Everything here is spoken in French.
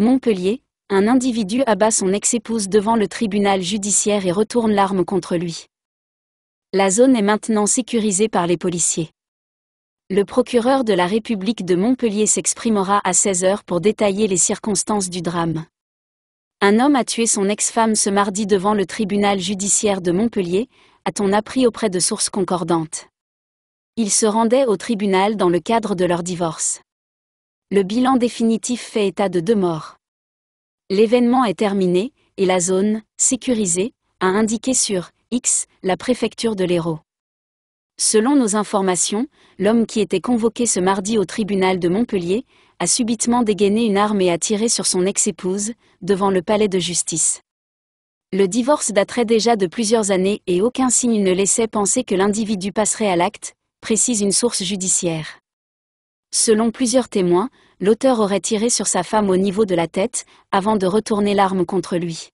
Montpellier, un individu abat son ex-épouse devant le tribunal judiciaire et retourne l'arme contre lui. La zone est maintenant sécurisée par les policiers. Le procureur de la République de Montpellier s'exprimera à 16h pour détailler les circonstances du drame. Un homme a tué son ex-femme ce mardi devant le tribunal judiciaire de Montpellier, a-t-on appris auprès de sources concordantes. Il se rendait au tribunal dans le cadre de leur divorce. Le bilan définitif fait état de deux morts. L'événement est terminé, et la zone, sécurisée, a indiqué sur X la préfecture de l'Hérault. Selon nos informations, l'homme qui était convoqué ce mardi au tribunal de Montpellier a subitement dégainé une arme et a tiré sur son ex-épouse, devant le palais de justice. Le divorce daterait déjà de plusieurs années et aucun signe ne laissait penser que l'individu passerait à l'acte, précise une source judiciaire. Selon plusieurs témoins, l'auteur aurait tiré sur sa femme au niveau de la tête, avant de retourner l'arme contre lui.